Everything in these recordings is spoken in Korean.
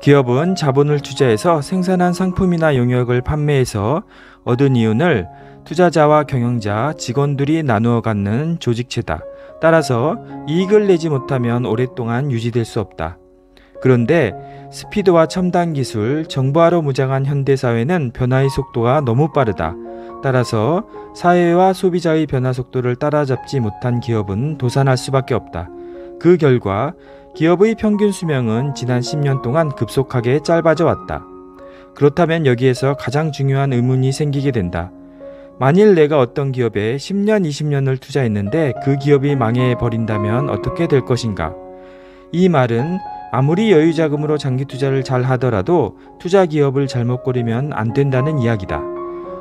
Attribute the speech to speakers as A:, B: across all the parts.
A: 기업은 자본을 투자해서 생산한 상품이나 용역을 판매해서 얻은 이윤을 투자자와 경영자, 직원들이 나누어 갖는 조직체다. 따라서 이익을 내지 못하면 오랫동안 유지될 수 없다. 그런데 스피드와 첨단 기술, 정보화로 무장한 현대사회는 변화의 속도가 너무 빠르다. 따라서 사회와 소비자의 변화 속도를 따라잡지 못한 기업은 도산할 수밖에 없다. 그 결과 기업의 평균 수명은 지난 10년 동안 급속하게 짧아져 왔다. 그렇다면 여기에서 가장 중요한 의문이 생기게 된다. 만일 내가 어떤 기업에 10년, 20년을 투자했는데 그 기업이 망해 버린다면 어떻게 될 것인가? 이 말은 아무리 여유 자금으로 장기 투자를 잘 하더라도 투자 기업을 잘못 고르면 안 된다는 이야기다.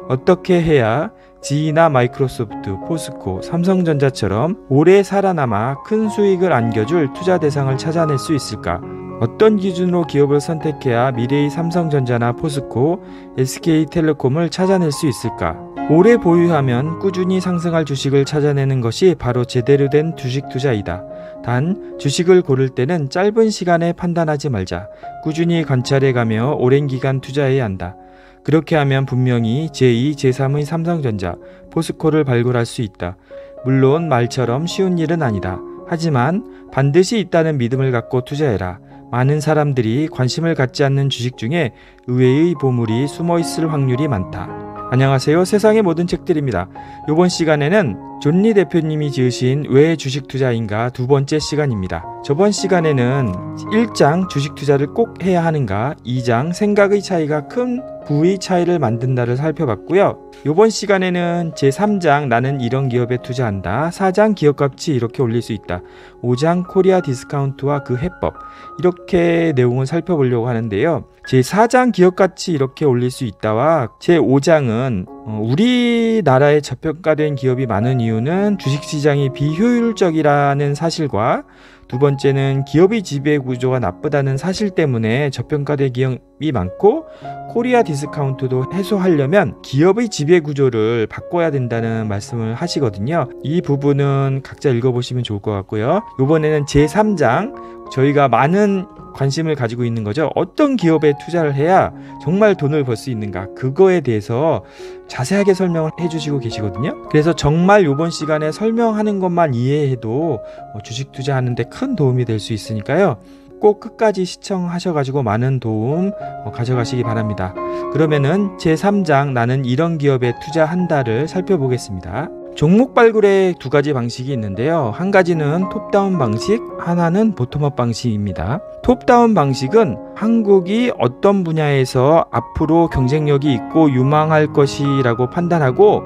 A: 어떻게 해야 지이나 마이크로소프트, 포스코, 삼성전자처럼 오래 살아남아 큰 수익을 안겨줄 투자 대상을 찾아낼 수 있을까? 어떤 기준으로 기업을 선택해야 미래의 삼성전자나 포스코, SK텔레콤을 찾아낼 수 있을까? 오래 보유하면 꾸준히 상승할 주식을 찾아내는 것이 바로 제대로 된 주식 투자이다. 단, 주식을 고를 때는 짧은 시간에 판단하지 말자. 꾸준히 관찰해가며 오랜 기간 투자해야 한다. 그렇게 하면 분명히 제2, 제3의 삼성전자, 포스코를 발굴할 수 있다. 물론 말처럼 쉬운 일은 아니다. 하지만 반드시 있다는 믿음을 갖고 투자해라. 많은 사람들이 관심을 갖지 않는 주식 중에 의외의 보물이 숨어 있을 확률이 많다. 안녕하세요. 세상의 모든 책들입니다. 이번 시간에는 존리 대표님이 지으신 왜 주식 투자인가 두 번째 시간입니다. 저번 시간에는 1장 주식 투자를 꼭 해야 하는가, 2장 생각의 차이가 큰 부위 차이를 만든다를 살펴봤고요. 이번 시간에는 제3장 나는 이런 기업에 투자한다. 4장 기업값치 이렇게 올릴 수 있다. 5장 코리아 디스카운트와 그 해법. 이렇게 내용을 살펴보려고 하는데요. 제4장 기업가치 이렇게 올릴 수 있다와 제5장은 어, 우리나라에 저평가된 기업이 많은 이유는 주식시장이 비효율적이라는 사실과 두 번째는 기업의 지배 구조가 나쁘다는 사실 때문에 저평가된 기업이 많고 코리아 디스카운트도 해소하려면 기업의 지배 구조를 바꿔야 된다는 말씀을 하시거든요. 이 부분은 각자 읽어보시면 좋을 것 같고요. 이번에는 제3장 저희가 많은 관심을 가지고 있는 거죠. 어떤 기업에 투자를 해야 정말 돈을 벌 수 있는가 그거에 대해서 자세하게 설명을 해주시고 계시거든요. 그래서 정말 이번 시간에 설명하는 것만 이해해도 어, 주식 투자하는데 큰 도움이 될 수 있으니까요. 꼭 끝까지 시청하셔가지고 많은 도움 어, 가져가시기 바랍니다. 그러면은 제3장 나는 이런 기업에 투자한다를 살펴보겠습니다. 종목 발굴의 두 가지 방식이 있는데요. 한 가지는 톱다운 방식, 하나는 보텀업 방식입니다. 톱다운 방식은 한국이 어떤 분야에서 앞으로 경쟁력이 있고 유망할 것이라고 판단하고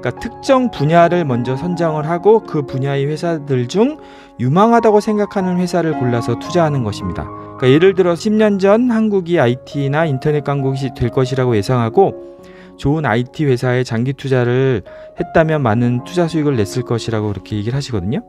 A: 그러니까 특정 분야를 먼저 선정을 하고 그 분야의 회사들 중 유망하다고 생각하는 회사를 골라서 투자하는 것입니다. 그러니까 예를 들어 10년 전 한국이 IT나 인터넷 강국이 될 것이라고 예상하고 좋은 IT 회사에 장기 투자를 했다면 많은 투자 수익을 냈을 것이라고 그렇게 얘기를 하시거든요.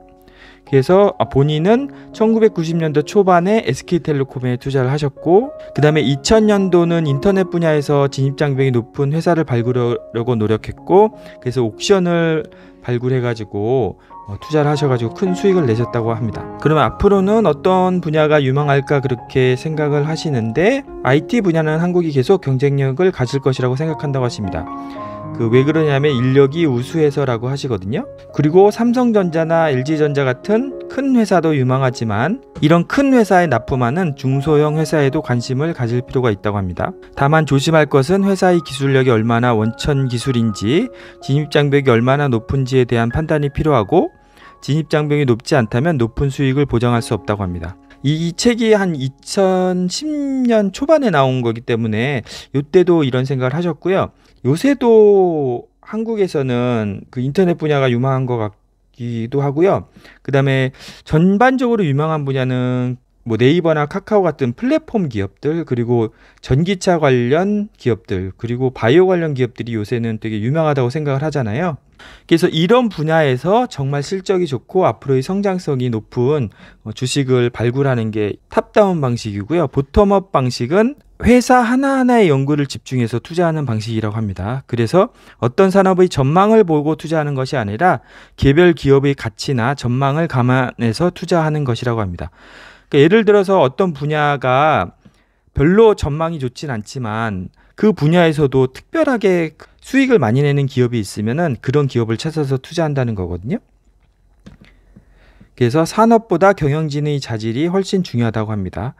A: 그래서 아, 본인은 1990년대 초반에 SK텔레콤에 투자를 하셨고 그 다음에 2000년도는 인터넷 분야에서 진입장벽이 높은 회사를 발굴하려고 노력했고 그래서 옥션을 발굴해가지고 어, 투자를 하셔가지고 큰 수익을 내셨다고 합니다. 그러면 앞으로는 어떤 분야가 유망할까 그렇게 생각을 하시는데 IT 분야는 한국이 계속 경쟁력을 가질 것이라고 생각한다고 하십니다. 그 왜 그러냐면 인력이 우수해서라고 하시거든요. 그리고 삼성전자나 LG전자 같은 큰 회사도 유망하지만 이런 큰 회사에 납품하는 중소형 회사에도 관심을 가질 필요가 있다고 합니다. 다만 조심할 것은 회사의 기술력이 얼마나 원천 기술인지 진입 장벽이 얼마나 높은지에 대한 판단이 필요하고 진입장벽이 높지 않다면 높은 수익을 보장할 수 없다고 합니다. 이, 이, 책이 한 2010년 초반에 나온 거기 때문에 이때도 이런 생각을 하셨고요. 요새도 한국에서는 그 인터넷 분야가 유망한 것 같기도 하고요. 그 다음에 전반적으로 유망한 분야는 뭐 네이버나 카카오 같은 플랫폼 기업들 그리고 전기차 관련 기업들 그리고 바이오 관련 기업들이 요새는 되게 유명하다고 생각을 하잖아요. 그래서 이런 분야에서 정말 실적이 좋고 앞으로의 성장성이 높은 어, 주식을 발굴하는 게 탑다운 방식이고요. 보텀업 방식은 회사 하나하나의 연구를 집중해서 투자하는 방식이라고 합니다. 그래서 어떤 산업의 전망을 보고 투자하는 것이 아니라 개별 기업의 가치나 전망을 감안해서 투자하는 것이라고 합니다. 그러니까 예를 들어서 어떤 분야가 별로 전망이 좋진 않지만 그 분야에서도 특별하게 수익을 많이 내는 기업이 있으면은 그런 기업을 찾아서 투자한다는 거거든요. 그래서 산업보다 경영진의 자질이 훨씬 중요하다고 합니다.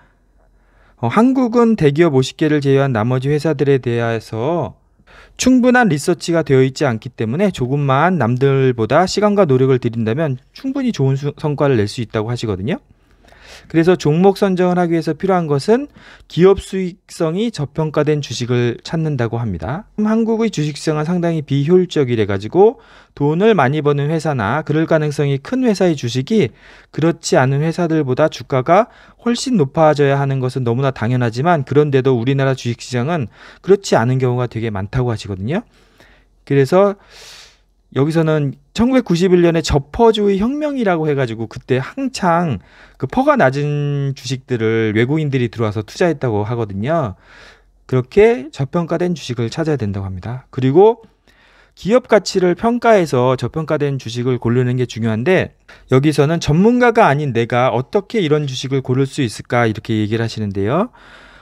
A: 어, 한국은 대기업 50개를 제외한 나머지 회사들에 대해서 충분한 리서치가 되어 있지 않기 때문에 조금만 남들보다 시간과 노력을 들인다면 충분히 좋은 수, 성과를 낼 수 있다고 하시거든요. 그래서 종목 선정을 하기 위해서 필요한 것은 기업 수익성이 저평가된 주식을 찾는다고 합니다. 한국의 주식시장은 상당히 비효율적이래 가지고 돈을 많이 버는 회사나 그럴 가능성이 큰 회사의 주식이 그렇지 않은 회사들보다 주가가 훨씬 높아져야 하는 것은 너무나 당연하지만 그런데도 우리나라 주식시장은 그렇지 않은 경우가 되게 많다고 하시거든요. 그래서 여기서는 1991년에 저퍼주의 혁명이라고 해가지고 그때 한창 그 퍼가 낮은 주식들을 외국인들이 들어와서 투자했다고 하거든요. 그렇게 저평가된 주식을 찾아야 된다고 합니다. 그리고 기업 가치를 평가해서 저평가된 주식을 고르는 게 중요한데 여기서는 전문가가 아닌 내가 어떻게 이런 주식을 고를 수 있을까 이렇게 얘기를 하시는데요.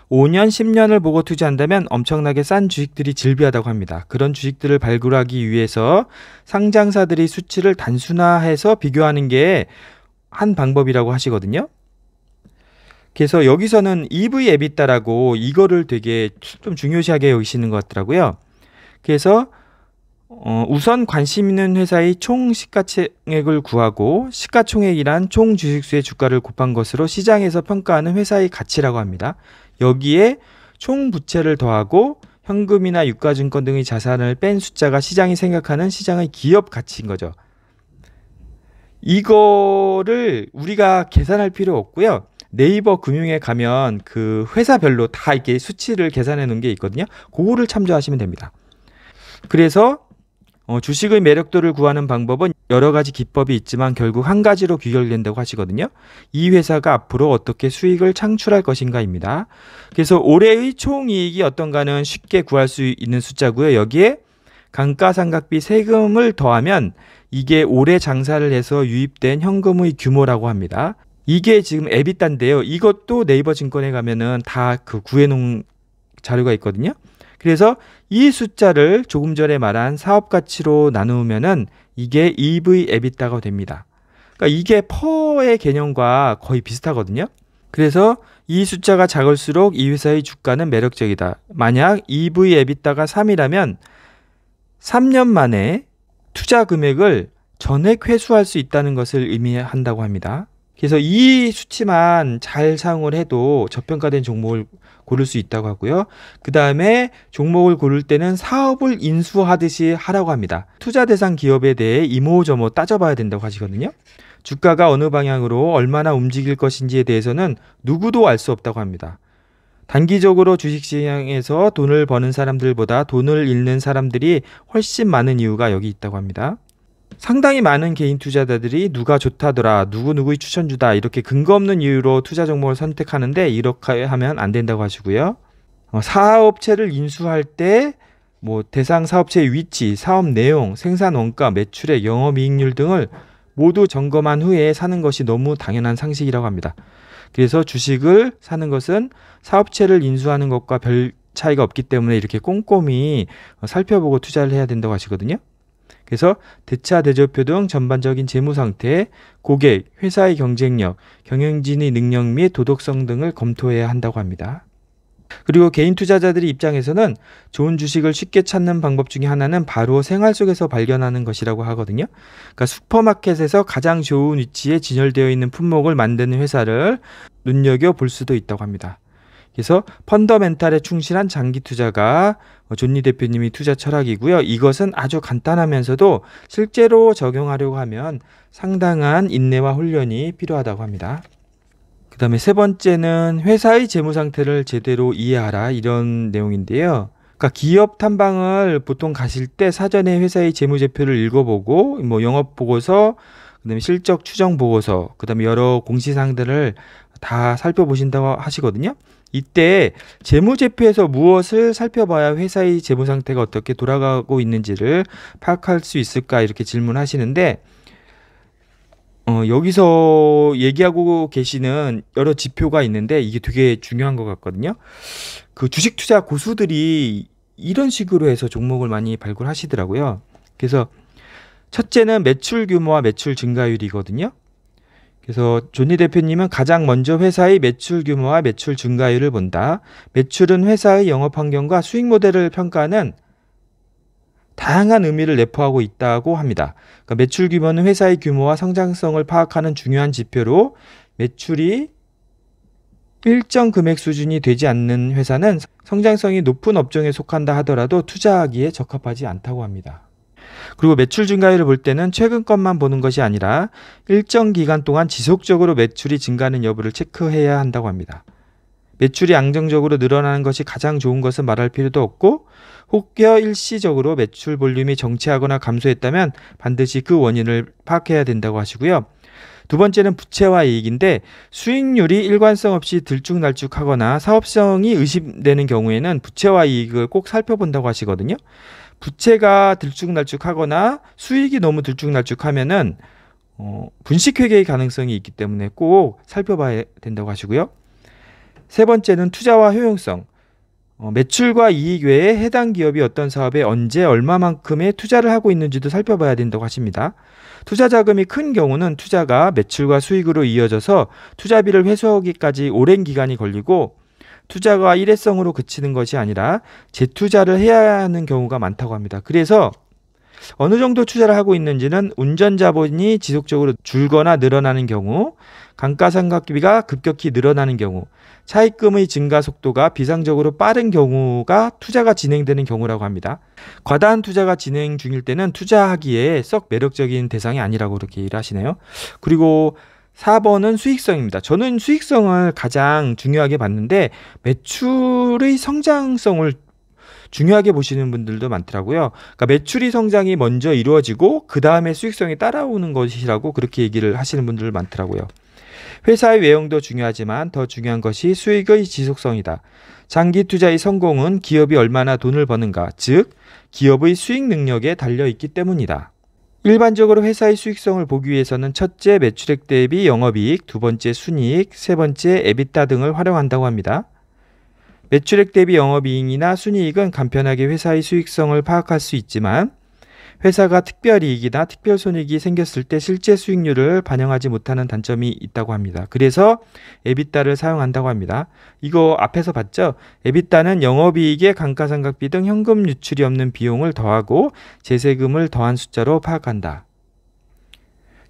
A: 5년, 10년을 보고 투자한다면 엄청나게 싼 주식들이 질비하다고 합니다. 그런 주식들을 발굴하기 위해서 상장사들이 수치를 단순화해서 비교하는 게 한 방법이라고 하시거든요. 그래서 여기서는 EV 에비따라고 이거를 되게 좀 중요시하게 여기시는 것 같더라고요. 그래서 어, 우선 관심 있는 회사의 총 시가총액을 구하고 시가총액이란 총 주식수의 주가를 곱한 것으로 시장에서 평가하는 회사의 가치라고 합니다. 여기에 총 부채를 더하고 현금이나 유가증권 등의 자산을 뺀 숫자가 시장이 생각하는 시장의 기업 가치인 거죠. 이거를 우리가 계산할 필요 없고요. 네이버 금융에 가면 그 회사별로 다 이렇게 수치를 계산해 놓은 게 있거든요. 그거를 참조하시면 됩니다. 그래서 어, 주식의 매력도를 구하는 방법은 여러 가지 기법이 있지만 결국 한 가지로 귀결된다고 하시거든요. 이 회사가 앞으로 어떻게 수익을 창출할 것인가입니다. 그래서 올해의 총이익이 어떤가는 쉽게 구할 수 있는 숫자고요. 여기에 감가상각비 세금을 더하면 이게 올해 장사를 해서 유입된 현금의 규모라고 합니다. 이게 지금 에비딴데요. 이것도 네이버 증권에 가면은 다 그 구해놓은 자료가 있거든요. 그래서 이 숫자를 조금 전에 말한 사업 가치로 나누면은 이게 EV 에비타가 됩니다. 그러니까 이게 퍼의 개념과 거의 비슷하거든요. 그래서 이 숫자가 작을수록 이 회사의 주가는 매력적이다. 만약 EV 에비타가 3이라면 3년 만에 투자 금액을 전액 회수할 수 있다는 것을 의미한다고 합니다. 그래서 이 수치만 잘 사용을 해도 저평가된 종목을 고를 수 있다고 하고요. 그 다음에 종목을 고를 때는 사업을 인수하듯이 하라고 합니다. 투자 대상 기업에 대해 이모저모 따져봐야 된다고 하시거든요. 주가가 어느 방향으로 얼마나 움직일 것인지에 대해서는 누구도 알 수 없다고 합니다. 단기적으로 주식시장에서 돈을 버는 사람들보다 돈을 잃는 사람들이 훨씬 많은 이유가 여기 있다고 합니다. 상당히 많은 개인 투자자들이 누가 좋다더라, 누구누구의 추천주다 이렇게 근거 없는 이유로 투자 종목을 선택하는데 이렇게 하면 안 된다고 하시고요. 어, 사업체를 인수할 때 뭐 대상 사업체의 위치, 사업 내용, 생산 원가, 매출액, 영업이익률 등을 모두 점검한 후에 사는 것이 너무 당연한 상식이라고 합니다. 그래서 주식을 사는 것은 사업체를 인수하는 것과 별 차이가 없기 때문에 이렇게 꼼꼼히 어, 살펴보고 투자를 해야 된다고 하시거든요. 그래서 대차 대조표 등 전반적인 재무 상태, 고객, 회사의 경쟁력, 경영진의 능력 및 도덕성 등을 검토해야 한다고 합니다. 그리고 개인 투자자들의 입장에서는 좋은 주식을 쉽게 찾는 방법 중에 하나는 바로 생활 속에서 발견하는 것이라고 하거든요. 그러니까 슈퍼마켓에서 가장 좋은 위치에 진열되어 있는 품목을 만드는 회사를 눈여겨 볼 수도 있다고 합니다. 그래서 펀더멘탈에 충실한 장기 투자가 어, 존니 대표님이 투자 철학이고요. 이것은 아주 간단하면서도 실제로 적용하려고 하면 상당한 인내와 훈련이 필요하다고 합니다. 그 다음에 세 번째는 회사의 재무 상태를 제대로 이해하라 이런 내용인데요. 그러니까 기업 탐방을 보통 가실 때 사전에 회사의 재무제표를 읽어보고 뭐 영업 보고서, 그다음에 실적 추정 보고서, 그다음에 여러 공시상들을다 살펴보신다고 하시거든요. 이때 재무제표에서 무엇을 살펴봐야 회사의 재무 상태가 어떻게 돌아가고 있는지를 파악할 수 있을까 이렇게 질문하시는데 어, 여기서 얘기하고 계시는 여러 지표가 있는데 이게 되게 중요한 것 같거든요. 그 주식 투자 고수들이 이런 식으로 해서 종목을 많이 발굴하시더라고요. 그래서 첫째는 매출 규모와 매출 증가율이거든요. 그래서 존니 대표님은 가장 먼저 회사의 매출 규모와 매출 증가율을 본다. 매출은 회사의 영업 환경과 수익 모델을 평가하는 다양한 의미를 내포하고 있다고 합니다. 그러니까 매출 규모는 회사의 규모와 성장성을 파악하는 중요한 지표로 매출이 일정 금액 수준이 되지 않는 회사는 성장성이 높은 업종에 속한다 하더라도 투자하기에 적합하지 않다고 합니다. 그리고 매출 증가율을 볼 때는 최근 것만 보는 것이 아니라 일정 기간 동안 지속적으로 매출이 증가하는 여부를 체크해야 한다고 합니다. 매출이 안정적으로 늘어나는 것이 가장 좋은 것은 말할 필요도 없고 혹여 일시적으로 매출 볼륨이 정체하거나 감소했다면 반드시 그 원인을 파악해야 된다고 하시고요. 두 번째는 부채와 이익인데 수익률이 일관성 없이 들쭉날쭉하거나 사업성이 의심되는 경우에는 부채와 이익을 꼭 살펴본다고 하시거든요. 부채가 들쭉날쭉하거나 수익이 너무 들쭉날쭉하면은 어, 분식회계의 가능성이 있기 때문에 꼭 살펴봐야 된다고 하시고요. 세 번째는 투자와 효용성. 어, 매출과 이익 외에 해당 기업이 어떤 사업에 언제 얼마만큼의 투자를 하고 있는지도 살펴봐야 된다고 하십니다. 투자 자금이 큰 경우는 투자가 매출과 수익으로 이어져서 투자비를 회수하기까지 오랜 기간이 걸리고 투자가 일회성으로 그치는 것이 아니라 재투자를 해야 하는 경우가 많다고 합니다. 그래서 어느 정도 투자를 하고 있는지는 운전 자본이 지속적으로 줄거나 늘어나는 경우, 감가상각비가 급격히 늘어나는 경우, 차입금의 증가 속도가 비상적으로 빠른 경우가 투자가 진행되는 경우라고 합니다. 과다한 투자가 진행 중일 때는 투자하기에 썩 매력적인 대상이 아니라고 그렇게 일하시네요. 그리고 4번은 수익성입니다. 저는 수익성을 가장 중요하게 봤는데 매출의 성장성을 중요하게 보시는 분들도 많더라고요. 그러니까 매출이 성장이 먼저 이루어지고 그 다음에 수익성이 따라오는 것이라고 그렇게 얘기를 하시는 분들 많더라고요. 회사의 외형도 중요하지만 더 중요한 것이 수익의 지속성이다. 장기 투자의 성공은 기업이 얼마나 돈을 버는가, 즉 기업의 수익 능력에 달려 있기 때문이다. 일반적으로 회사의 수익성을 보기 위해서는 첫째 매출액 대비 영업이익, 두 번째 순이익, 세 번째 에비타 등을 활용한다고 합니다. 매출액 대비 영업이익이나 순이익은 간편하게 회사의 수익성을 파악할 수 있지만 회사가 특별이익이나 특별손익이 생겼을 때 실제 수익률을 반영하지 못하는 단점이 있다고 합니다. 그래서 에비타를 사용한다고 합니다. 이거 앞에서 봤죠? 에비타는 영업이익의 감가상각비 등 현금 유출이 없는 비용을 더하고 재세금을 더한 숫자로 파악한다.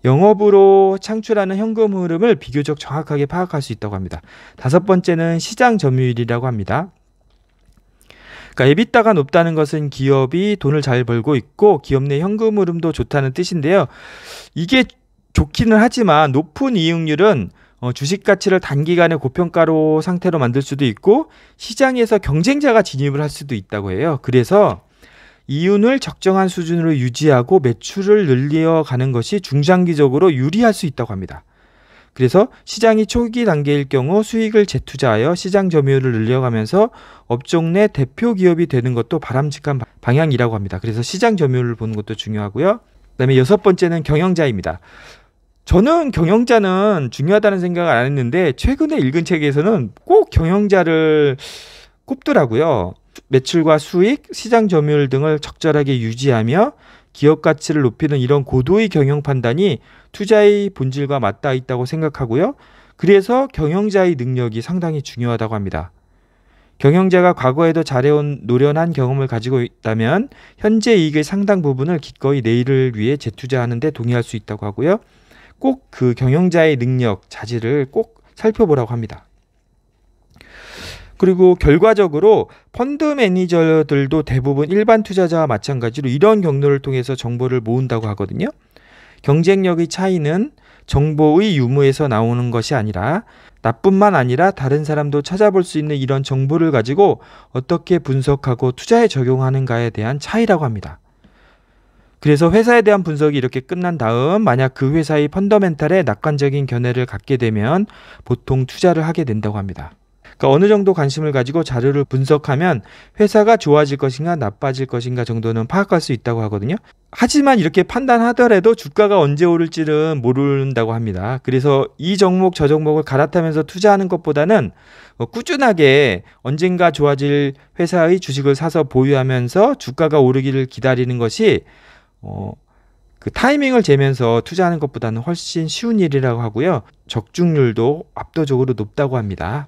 A: 영업으로 창출하는 현금 흐름을 비교적 정확하게 파악할 수 있다고 합니다. 다섯 번째는 시장 점유율이라고 합니다. 그러니까 에비타가 높다는 것은 기업이 돈을 잘 벌고 있고 기업 내 현금 흐름도 좋다는 뜻인데요. 이게 좋기는 하지만 높은 이익률은 어, 주식 가치를 단기간에 고평가로 상태로 만들 수도 있고 시장에서 경쟁자가 진입을 할 수도 있다고 해요. 그래서 이윤을 적정한 수준으로 유지하고 매출을 늘려 가는 것이 중장기적으로 유리할 수 있다고 합니다. 그래서 시장이 초기 단계일 경우 수익을 재투자하여 시장 점유율을 늘려가면서 업종 내 대표 기업이 되는 것도 바람직한 방향이라고 합니다. 그래서 시장 점유율을 보는 것도 중요하고요. 그다음에 여섯 번째는 경영자입니다. 저는 경영자는 중요하다는 생각을 안 했는데 최근에 읽은 책에서는 꼭 경영자를 꼽더라고요. 매출과 수익, 시장 점유율 등을 적절하게 유지하며 기업 가치를 높이는 이런 고도의 경영 판단이 투자의 본질과 맞닿아 있다고 생각하고요. 그래서 경영자의 능력이 상당히 중요하다고 합니다. 경영자가 과거에도 잘해온 노련한 경험을 가지고 있다면 현재 이익의 상당 부분을 기꺼이 내일을 위해 재투자하는 데 동의할 수 있다고 하고요. 꼭 그 경영자의 능력, 자질을 꼭 살펴보라고 합니다. 그리고 결과적으로 펀드 매니저들도 대부분 일반 투자자와 마찬가지로 이런 경로를 통해서 정보를 모은다고 하거든요. 경쟁력의 차이는 정보의 유무에서 나오는 것이 아니라 나뿐만 아니라 다른 사람도 찾아볼 수 있는 이런 정보를 가지고 어떻게 분석하고 투자에 적용하는가에 대한 차이라고 합니다. 그래서 회사에 대한 분석이 이렇게 끝난 다음 만약 그 회사의 펀더멘탈에 낙관적인 견해를 갖게 되면 보통 투자를 하게 된다고 합니다. 그러니까 어느 정도 관심을 가지고 자료를 분석하면 회사가 좋아질 것인가 나빠질 것인가 정도는 파악할 수 있다고 하거든요. 하지만 이렇게 판단하더라도 주가가 언제 오를지는 모른다고 합니다. 그래서 이 종목 저 종목을 갈아타면서 투자하는 것보다는 어, 꾸준하게 언젠가 좋아질 회사의 주식을 사서 보유하면서 주가가 오르기를 기다리는 것이 어, 그 타이밍을 재면서 투자하는 것보다는 훨씬 쉬운 일이라고 하고요. 적중률도 압도적으로 높다고 합니다.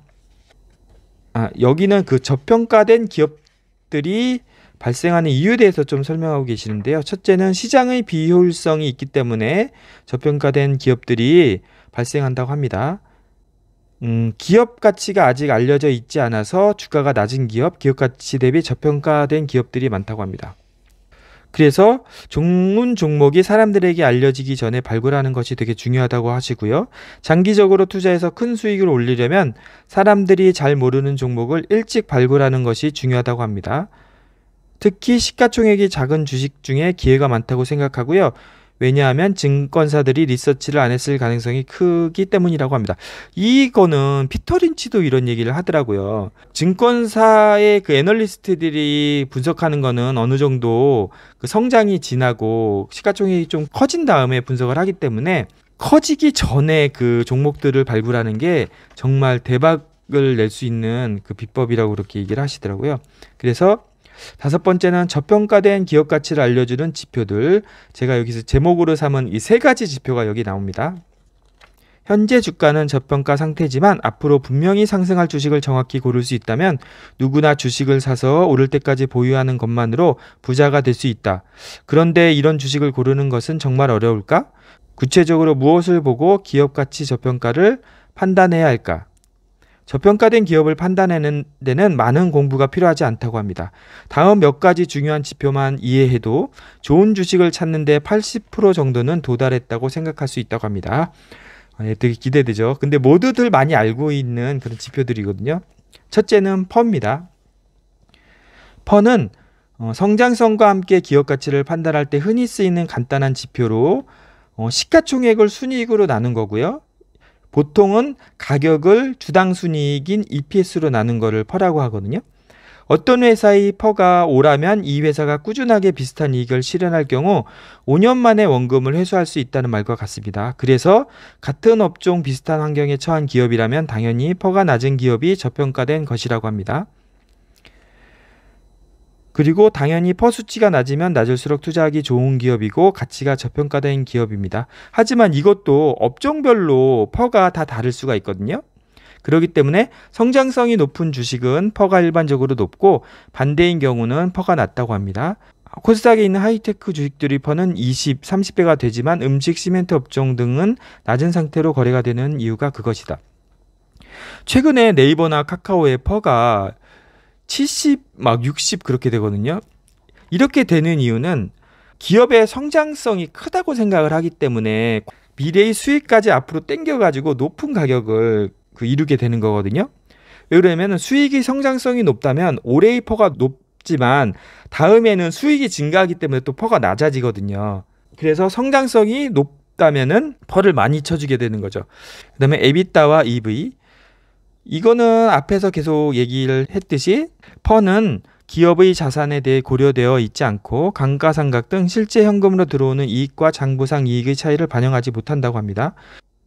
A: 아, 여기는 그 저평가된 기업들이 발생하는 이유에 대해서 좀 설명하고 계시는데요. 첫째는 시장의 비효율성이 있기 때문에 저평가된 기업들이 발생한다고 합니다. 음, 기업 가치가 아직 알려져 있지 않아서 주가가 낮은 기업, 기업 가치 대비 저평가된 기업들이 많다고 합니다. 그래서 종문 종목이 사람들에게 알려지기 전에 발굴하는 것이 되게 중요하다고 하시고요. 장기적으로 투자해서 큰 수익을 올리려면 사람들이 잘 모르는 종목을 일찍 발굴하는 것이 중요하다고 합니다. 특히 시가총액이 작은 주식 중에 기회가 많다고 생각하고요. 왜냐하면 증권사들이 리서치를 안 했을 가능성이 크기 때문이라고 합니다. 이거는 피터 린치도 이런 얘기를 하더라고요. 증권사의 그 애널리스트들이 분석하는 거는 어느 정도 그 성장이 지나고 시가총액이 좀 커진 다음에 분석을 하기 때문에 커지기 전에 그 종목들을 발굴하는 게 정말 대박 을낼 수 있는 그 비법이라고 그렇게 얘기를 하시더라고요. 그래서 다섯 번째는 저평가된 기업 가치를 알려주는 지표들. 제가 여기서 제목으로 삼은 이 세 가지 지표가 여기 나옵니다. 현재 주가는 저평가 상태지만 앞으로 분명히 상승할 주식을 정확히 고를 수 있다면 누구나 주식을 사서 오를 때까지 보유하는 것만으로 부자가 될 수 있다. 그런데 이런 주식을 고르는 것은 정말 어려울까? 구체적으로 무엇을 보고 기업 가치 저평가를 판단해야 할까? 저평가된 기업을 판단하는 데는 많은 공부가 필요하지 않다고 합니다. 다음 몇 가지 중요한 지표만 이해해도 좋은 주식을 찾는데 80% 정도는 도달했다고 생각할 수 있다고 합니다. 아, 예, 되게 기대되죠. 근데 모두들 많이 알고 있는 그런 지표들이거든요. 첫째는 펀입니다. 펀은 어, 성장성과 함께 기업 가치를 판단할 때 흔히 쓰이는 간단한 지표로 어, 시가총액을 순이익으로 나눈 거고요. 보통은 가격을 주당 순이익인 EPS로 나눈 거를 퍼라고 하거든요. 어떤 회사의 퍼가 오라면이 회사가 꾸준하게 비슷한 이익을 실현할 경우 5년 만에 원금을 회수할 수 있다는 말과 같습니다. 그래서 같은 업종 비슷한 환경에 처한 기업이라면 당연히 퍼가 낮은 기업이 저평가된 것이라고 합니다. 그리고 당연히 퍼수치가 낮으면 낮을수록 투자하기 좋은 기업이고 가치가 저평가된 기업입니다. 하지만 이것도 업종별로 퍼가 다 다를 수가 있거든요. 그렇기 때문에 성장성이 높은 주식은 퍼가 일반적으로 높고 반대인 경우는 퍼가 낮다고 합니다. 코스닥에 있는 하이테크 주식들이 퍼는 20, 30배가 되지만 음식, 시멘트 업종 등은 낮은 상태로 거래가 되는 이유가 그것이다. 최근에 네이버나 카카오의 퍼가 70, 막 60 그렇게 되거든요. 이렇게 되는 이유는 기업의 성장성이 크다고 생각을 하기 때문에 미래의 수익까지 앞으로 땡겨가지고 높은 가격을 그 이루게 되는 거거든요. 왜 그러냐면 수익이 성장성이 높다면 올해의 퍼가 높지만 다음에는 수익이 증가하기 때문에 또 퍼가 낮아지거든요. 그래서 성장성이 높다면은 퍼를 많이 쳐주게 되는 거죠. 그 다음에 에비타와 EV, 이거는 앞에서 계속 얘기를 했듯이 펀은 기업의 자산에 대해 고려되어 있지 않고 감가상각 등 실제 현금으로 들어오는 이익과 장부상 이익의 차이를 반영하지 못한다고 합니다.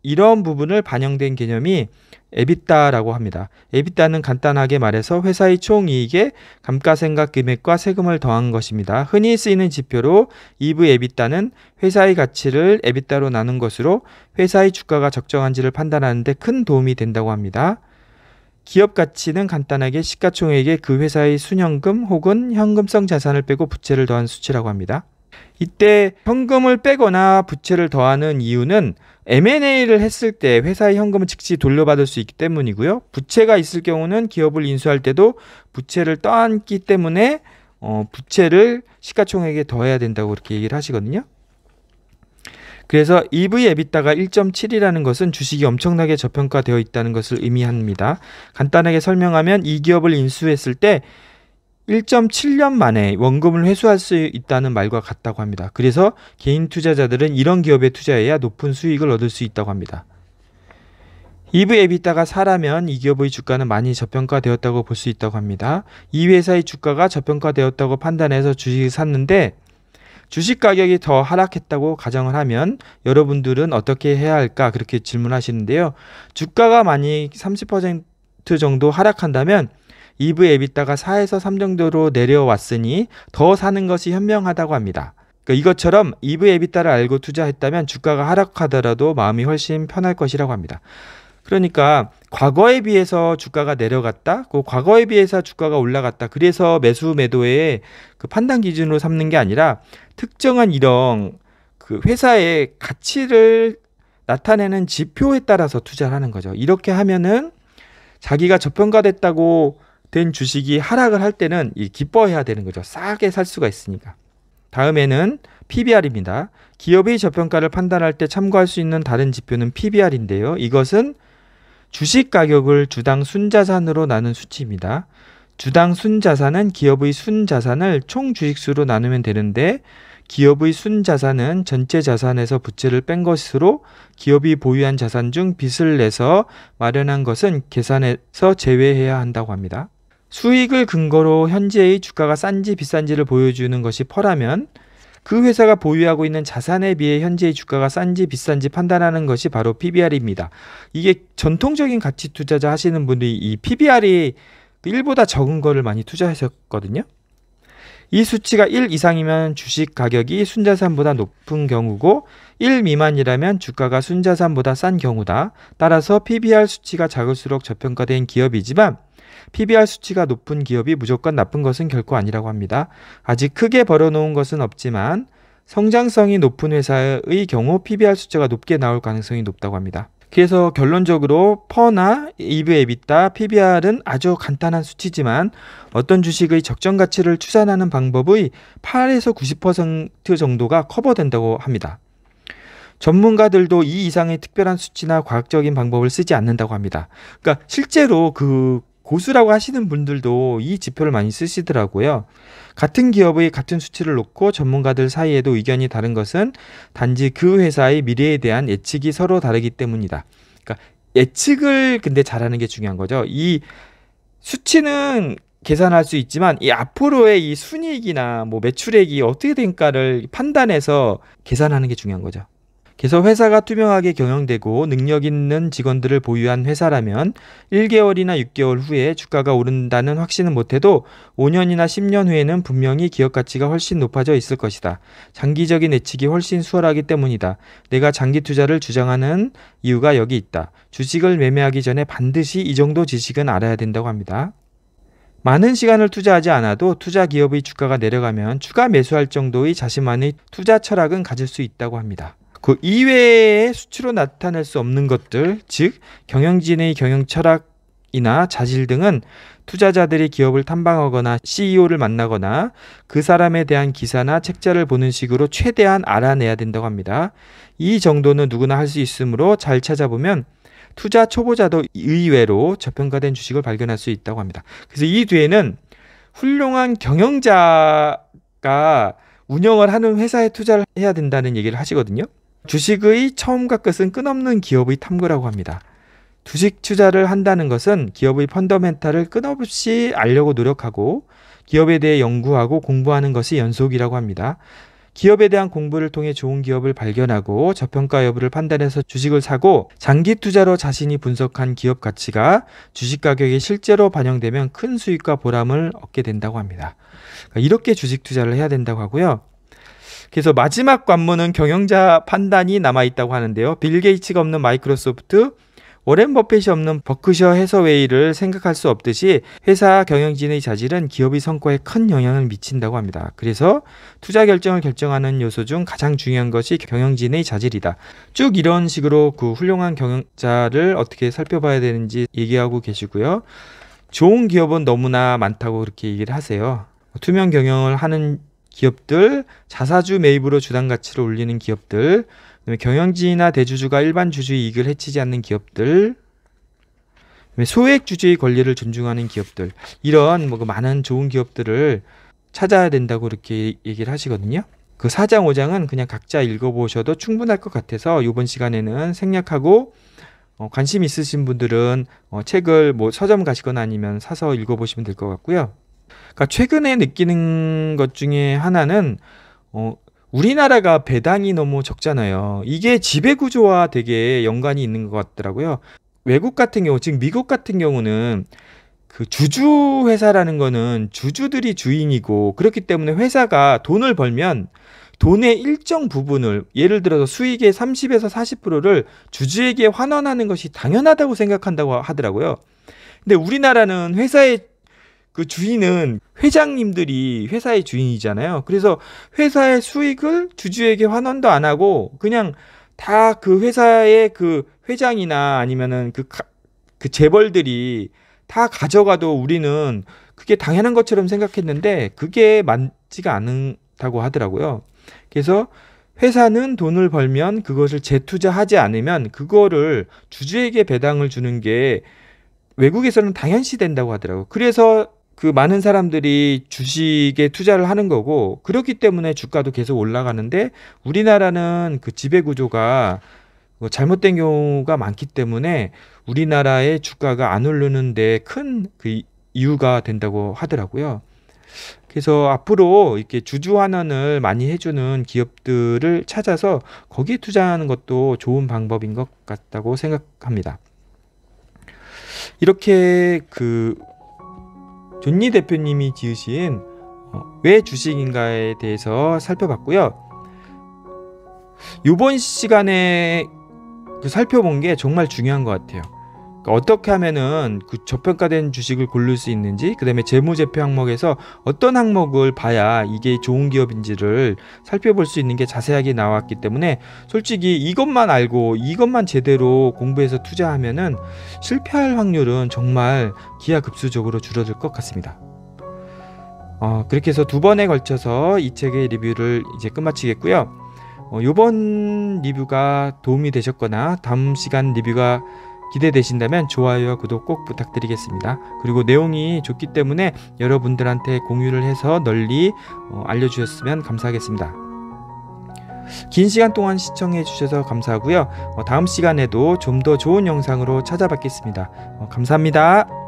A: 이런 부분을 반영된 개념이 에비따라고 합니다. 에비따는 간단하게 말해서 회사의 총이익에 감가생각 금액과 세금을 더한 것입니다. 흔히 쓰이는 지표로 이브 에비따는 회사의 가치를 에비따로 나눈 것으로 회사의 주가가 적정한지를 판단하는 데 큰 도움이 된다고 합니다. 기업 가치는 간단하게 시가총액에 그 회사의 순현금 혹은 현금성 자산을 빼고 부채를 더한 수치라고 합니다. 이때 현금을 빼거나 부채를 더하는 이유는 M&A를 했을 때 회사의 현금을 즉시 돌려받을 수 있기 때문이고요. 부채가 있을 경우는 기업을 인수할 때도 부채를 떠안기 때문에 어, 부채를 시가총액에 더해야 된다고 그렇게 얘기를 하시거든요. 그래서 EV 에비타가 1.7이라는 것은 주식이 엄청나게 저평가되어 있다는 것을 의미합니다. 간단하게 설명하면 이 기업을 인수했을 때 1.7년 만에 원금을 회수할 수 있다는 말과 같다고 합니다. 그래서 개인 투자자들은 이런 기업에 투자해야 높은 수익을 얻을 수 있다고 합니다. EV 에비타가 사라면 이 기업의 주가는 많이 저평가되었다고 볼 수 있다고 합니다. 이 회사의 주가가 저평가되었다고 판단해서 주식을 샀는데 주식 가격이 더 하락했다고 가정을 하면 여러분들은 어떻게 해야 할까 그렇게 질문하시는데요. 주가가 많이 30% 정도 하락한다면 이브 에비따가 4에서 3 정도로 내려왔으니 더 사는 것이 현명하다고 합니다. 그러니까 이것처럼 이브 에비따를 알고 투자했다면 주가가 하락하더라도 마음이 훨씬 편할 것이라고 합니다. 그러니까 과거에 비해서 주가가 내려갔다. 그 과거에 비해서 주가가 올라갔다. 그래서 매수 매도의 그 판단 기준으로 삼는 게 아니라 특정한 이런 그 회사의 가치를 나타내는 지표에 따라서 투자를 하는 거죠. 이렇게 하면은 자기가 저평가됐다고 된 주식이 하락을 할 때는 기뻐해야 되는 거죠. 싸게 살 수가 있으니까. 다음에는 PBR입니다. 기업의 저평가를 판단할 때 참고할 수 있는 다른 지표는 PBR인데요. 이것은 주식 가격을 주당 순자산으로 나눈 수치입니다. 주당 순자산은 기업의 순자산을 총 주식수로 나누면 되는데 기업의 순자산은 전체 자산에서 부채를 뺀 것으로 기업이 보유한 자산 중 빚을 내서 마련한 것은 계산에서 제외해야 한다고 합니다. 수익을 근거로 현재의 주가가 싼지 비싼지를 보여주는 것이 퍼라면 그 회사가 보유하고 있는 자산에 비해 현재의 주가가 싼지 비싼지 판단하는 것이 바로 PBR입니다. 이게 전통적인 가치 투자자 하시는 분들이 이 PBR이 1보다 그 적은 거를 많이 투자하셨거든요. 이 수치가 1 이상이면 주식 가격이 순자산보다 높은 경우고 1 미만이라면 주가가 순자산보다 싼 경우다. 따라서 PBR 수치가 작을수록 저평가된 기업이지만 PBR 수치가 높은 기업이 무조건 나쁜 것은 결코 아니라고 합니다. 아직 크게 벌어놓은 것은 없지만 성장성이 높은 회사의 경우 PBR 숫자가 높게 나올 가능성이 높다고 합니다. 그래서 결론적으로 퍼나 이브 에비타 PBR은 아주 간단한 수치지만 어떤 주식의 적정 가치를 추산하는 방법의 8에서 90% 정도가 커버된다고 합니다. 전문가들도 이 이상의 특별한 수치나 과학적인 방법을 쓰지 않는다고 합니다. 그러니까 실제로 그 고수라고 하시는 분들도 이 지표를 많이 쓰시더라고요. 같은 기업의 같은 수치를 놓고 전문가들 사이에도 의견이 다른 것은 단지 그 회사의 미래에 대한 예측이 서로 다르기 때문이다. 그러니까 예측을 근데 잘하는 게 중요한 거죠. 이 수치는 계산할 수 있지만 이 앞으로의 이 순이익이나 뭐 매출액이 어떻게 된가를 판단해서 계산하는 게 중요한 거죠. 그래서 회사가 투명하게 경영되고 능력 있는 직원들을 보유한 회사라면 1개월이나 6개월 후에 주가가 오른다는 확신은 못해도 5년이나 10년 후에는 분명히 기업 가치가 훨씬 높아져 있을 것이다. 장기적인 예측이 훨씬 수월하기 때문이다. 내가 장기 투자를 주장하는 이유가 여기 있다. 주식을 매매하기 전에 반드시 이 정도 지식은 알아야 된다고 합니다. 많은 시간을 투자하지 않아도 투자 기업의 주가가 내려가면 추가 매수할 정도의 자신만의 투자 철학은 가질 수 있다고 합니다. 그 이외의 수치로 나타낼 수 없는 것들, 즉 경영진의 경영 철학 이나 자질 등은 투자자들이 기업을 탐방하거나 CEO를 만나거나 그 사람에 대한 기사나 책자를 보는 식으로 최대한 알아내야 된다고 합니다. 이 정도는 누구나 할 수 있으므로 잘 찾아보면 투자 초보자도 의외로 저평가된 주식을 발견할 수 있다고 합니다. 그래서 이 뒤에는 훌륭한 경영자가 운영을 하는 회사에 투자를 해야 된다는 얘기를 하시거든요. 주식의 처음과 끝은 끊없는 기업의 탐구라고 합니다. 주식 투자를 한다는 것은 기업의 펀더멘탈을 끝없이 알려고 노력하고 기업에 대해 연구하고 공부하는 것이 연속이라고 합니다. 기업에 대한 공부를 통해 좋은 기업을 발견하고 저평가 여부를 판단해서 주식을 사고 장기 투자로 자신이 분석한 기업 가치가 주식 가격에 실제로 반영되면 큰 수익과 보람을 얻게 된다고 합니다. 그러니까 이렇게 주식 투자를 해야 된다고 하고요. 그래서 마지막 관문은 경영자 판단이 남아 있다고 하는데요. 빌 게이츠가 없는 마이크로소프트, 워렌 버핏이 없는 버크셔 해서웨이를 생각할 수 없듯이 회사 경영진의 자질은 기업의 성과에 큰 영향을 미친다고 합니다. 그래서 투자 결정을 결정하는 요소 중 가장 중요한 것이 경영진의 자질이다. 쭉 이런 식으로 그 훌륭한 경영자를 어떻게 살펴봐야 되는지 얘기하고 계시고요. 좋은 기업은 너무나 많다고 그렇게 얘기를 하세요. 뭐 투명 경영을 하는 기업들, 자사주 매입으로 주당 가치를 올리는 기업들, 경영진이나 대주주가 일반 주주의 이익을 해치지 않는 기업들, 소액 주주의 권리를 존중하는 기업들 이런 뭐 그 많은 좋은 기업들을 찾아야 된다고 이렇게 얘기를 하시거든요. 그 4장, 5장은 그냥 각자 읽어보셔도 충분할 것 같아서 이번 시간에는 생략하고 어, 관심 있으신 분들은 어, 책을 뭐 서점 가시거나 아니면 사서 읽어보시면 될 것 같고요. 그러니까 최근에 느끼는 것 중에 하나는 어, 우리나라가 배당이 너무 적잖아요. 이게 지배 구조와 되게 연관이 있는 것 같더라고요. 외국 같은 경우, 지금 미국 같은 경우는 그 주주 회사라는 거는 주주들이 주인이고 그렇기 때문에 회사가 돈을 벌면 돈의 일정 부분을 예를 들어서 수익의 30에서 40%를 주주에게 환원하는 것이 당연하다고 생각한다고 하더라고요. 근데 우리나라는 회사의 그 주인은 회장님들이 회사의 주인이잖아요. 그래서 회사의 수익을 주주에게 환원도 안 하고 그냥 다 그 회사의 그 회장이나 아니면은 그, 가, 그 재벌들이 다 가져가도 우리는 그게 당연한 것처럼 생각했는데 그게 맞지가 않다고 하더라고요. 그래서 회사는 돈을 벌면 그것을 재투자하지 않으면 그거를 주주에게 배당을 주는 게 외국에서는 당연시 된다고 하더라고요. 그래서 그 많은 사람들이 주식에 투자를 하는 거고 그렇기 때문에 주가도 계속 올라가는데 우리나라는 그 지배 구조가 뭐 잘못된 경우가 많기 때문에 우리나라의 주가가 안 오르는데 큰 그 이유가 된다고 하더라고요. 그래서 앞으로 이렇게 주주 환원을 많이 해주는 기업들을 찾아서 거기에 투자하는 것도 좋은 방법인 것 같다고 생각합니다. 이렇게 그 존니 대표님이 지으신 어, 왜 주식인가에 대해서 살펴봤고요. 이번 시간에 그 살펴본 게 정말 중요한 것 같아요. 그러니까 어떻게 하면은 그 저평가된 주식을 고를 수 있는지 그다음에 재무제표 항목에서 어떤 항목을 봐야 이게 좋은 기업인지를 살펴볼 수 있는 게 자세하게 나왔기 때문에 솔직히 이것만 알고 이것만 제대로 공부해서 투자하면은 실패할 확률은 정말 기하급수적으로 줄어들 것 같습니다. 어, 그렇게 해서 두 번에 걸쳐서 이 책의 리뷰를 이제 끝마치겠고요. 어, 요번 리뷰가 도움이 되셨거나 다음 시간 리뷰가 기대되신다면 좋아요와 구독 꼭 부탁드리겠습니다. 그리고 내용이 좋기 때문에 여러분들한테 공유를 해서 널리 어, 알려주셨으면 감사하겠습니다. 긴 시간 동안 시청해 주셔서 감사하고요. 어, 다음 시간에도 좀 더 좋은 영상으로 찾아뵙겠습니다. 어, 감사합니다.